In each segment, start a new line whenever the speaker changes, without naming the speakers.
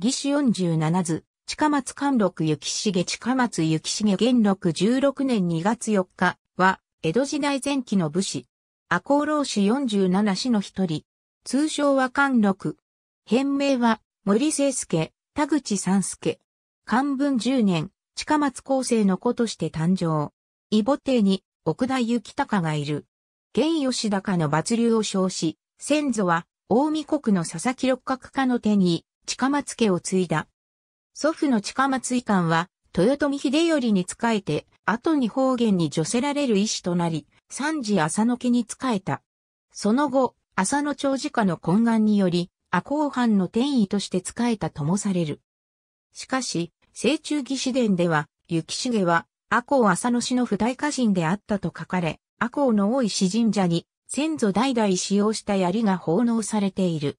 義士十七図、近松貫禄幸重近松幸重元禄十六年二月四日は、江戸時代前期の武士。赤穂浪士十七氏の一人。通称は貫禄。変名は、森清介、田口三介。漢文十年、近松厚生の子として誕生。異母帝に、奥田幸隆がいる。現吉高の抜流を称し、先祖は、大見国の佐々木六角家の手に、近松家を継いだ。祖父の近松遺憾は、豊臣秀頼に仕えて、後に方言に除せられる医師となり、三次浅野家に仕えた。その後、浅野長寿家の懇願により、阿公藩の天意として仕えたともされる。しかし、清中義士伝では、雪重は、阿公浅野氏の不大家人であったと書かれ、阿公の多い死神社に、先祖代々使用した槍が奉納されている。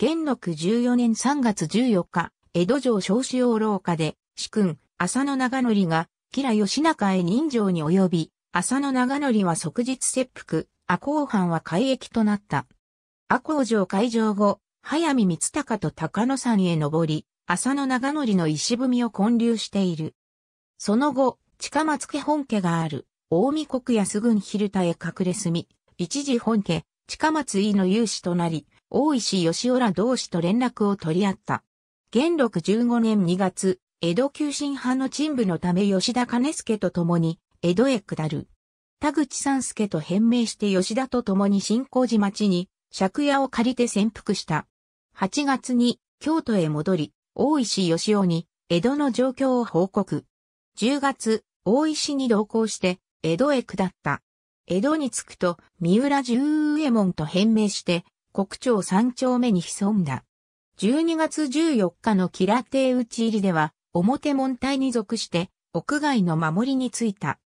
元禄14年3月14日、江戸城小子王廊下で、主君、浅野長則が、吉良義仲へ人情に及び、浅野長則は即日切腹、赤穂藩は改役となった。赤穂城会場後、早見光隆と高野山へ登り、浅野長則の石踏みを建立している。その後、近松家本家がある、大見国安郡蛭田へ隠れ住み、一時本家、近松井の勇士となり、大石義雄ら同志と連絡を取り合った。元禄15年2月、江戸急進派の陳部のため吉田兼助と共に、江戸へ下る。田口三助と変名して吉田と共に新興寺町に、借家を借りて潜伏した。8月に、京都へ戻り、大石義雄に、江戸の状況を報告。10月、大石に同行して、江戸へ下った。江戸に着くと、三浦十右衛門と変名して、国庁三丁目に潜んだ。12月14日のキラテ討ち入りでは、表門隊に属して、屋外の守りについた。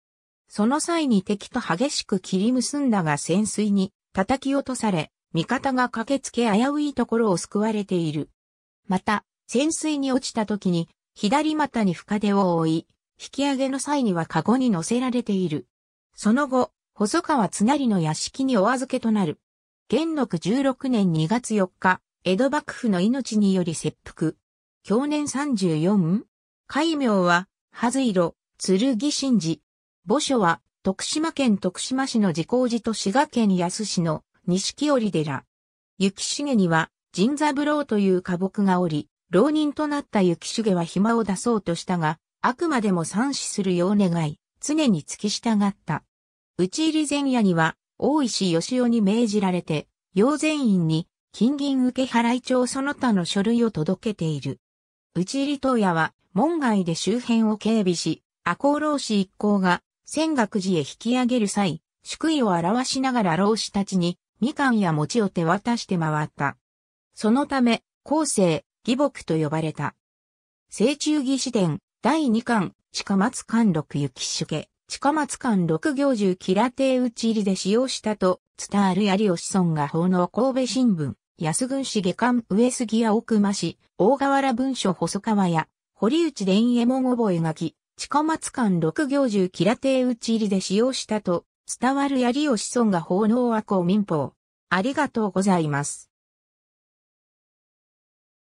その際に敵と激しく切り結んだが潜水に叩き落とされ、味方が駆けつけ危ういところを救われている。また、潜水に落ちた時に、左股に深手を覆い、引き上げの際にはカゴに乗せられている。その後、細川つなりの屋敷にお預けとなる。元禄16年2月4日、江戸幕府の命により切腹。去年 34? 海名は、はずいろ、剣神寺。墓所は、徳島県徳島市の自公寺と滋賀県安市の錦織寺。雪重には、神三郎という花木がおり、浪人となった雪重は暇を出そうとしたが、あくまでも三死するよう願い、常に付き従った。内ち入り前夜には、大石義雄に命じられて、養善院に金銀受払帳その他の書類を届けている。内入東屋は門外で周辺を警備し、赤穂浪士一行が仙岳寺へ引き上げる際、宿意を表しながら浪士たちにみかんや餅を手渡して回った。そのため、後世、義木と呼ばれた。清中義士伝、第二巻、近松貫禄行き主家。近松館六行獣キラ亭打ち入りで使用したと、伝わる有吉村が奉納神戸新聞、安軍市下巻上杉屋奥間市、大河原文書細川屋、堀内伝右衛門覚書、近松館六行獣キラ亭打ち入りで使用したと、伝わる有吉村が奉納和光民法。ありがとうございます。